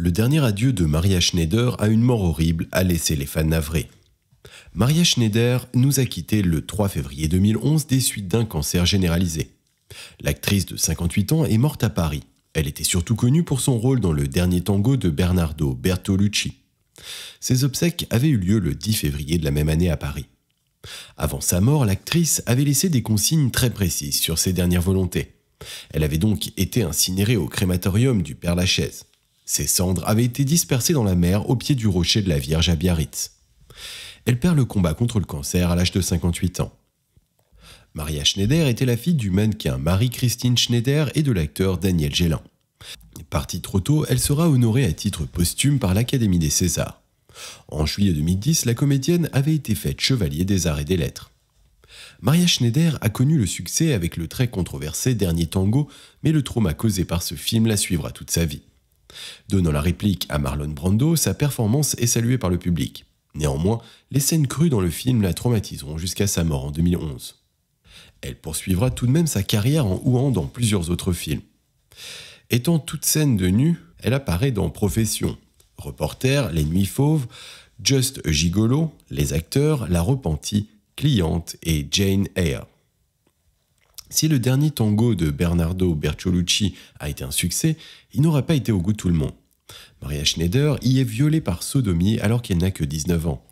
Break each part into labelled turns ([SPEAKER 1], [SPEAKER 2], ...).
[SPEAKER 1] Le dernier adieu de Maria Schneider à une mort horrible a laissé les fans navrés. Maria Schneider nous a quittés le 3 février 2011 des suites d'un cancer généralisé. L'actrice de 58 ans est morte à Paris. Elle était surtout connue pour son rôle dans le dernier tango de Bernardo Bertolucci. Ses obsèques avaient eu lieu le 10 février de la même année à Paris. Avant sa mort, l'actrice avait laissé des consignes très précises sur ses dernières volontés. Elle avait donc été incinérée au crématorium du Père Lachaise. Ses cendres avaient été dispersées dans la mer au pied du rocher de la Vierge à Biarritz. Elle perd le combat contre le cancer à l'âge de 58 ans. Maria Schneider était la fille du mannequin Marie-Christine Schneider et de l'acteur Daniel Gélin. Partie trop tôt, elle sera honorée à titre posthume par l'Académie des Césars. En juillet 2010, la comédienne avait été faite chevalier des arts et des lettres. Maria Schneider a connu le succès avec le très controversé Dernier Tango, mais le trauma causé par ce film la suivra toute sa vie. Donnant la réplique à Marlon Brando, sa performance est saluée par le public. Néanmoins, les scènes crues dans le film la traumatiseront jusqu'à sa mort en 2011. Elle poursuivra tout de même sa carrière en ouant dans plusieurs autres films. Étant toute scène de nue, elle apparaît dans Profession, Reporter, Les Nuits Fauves, Just Gigolo, Les Acteurs, La Repentie, Cliente et Jane Eyre. Si le dernier tango de Bernardo Bertolucci a été un succès, il n'aura pas été au goût de tout le monde. Maria Schneider y est violée par sodomie alors qu'elle n'a que 19 ans.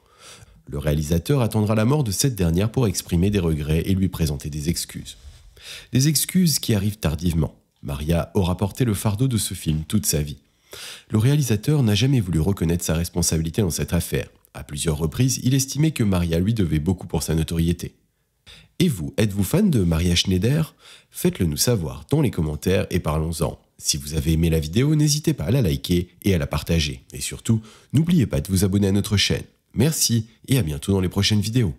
[SPEAKER 1] Le réalisateur attendra la mort de cette dernière pour exprimer des regrets et lui présenter des excuses. Des excuses qui arrivent tardivement. Maria aura porté le fardeau de ce film toute sa vie. Le réalisateur n'a jamais voulu reconnaître sa responsabilité dans cette affaire. À plusieurs reprises, il estimait que Maria lui devait beaucoup pour sa notoriété. Et vous, êtes-vous fan de Maria Schneider Faites-le nous savoir dans les commentaires et parlons-en. Si vous avez aimé la vidéo, n'hésitez pas à la liker et à la partager. Et surtout, n'oubliez pas de vous abonner à notre chaîne. Merci et à bientôt dans les prochaines vidéos.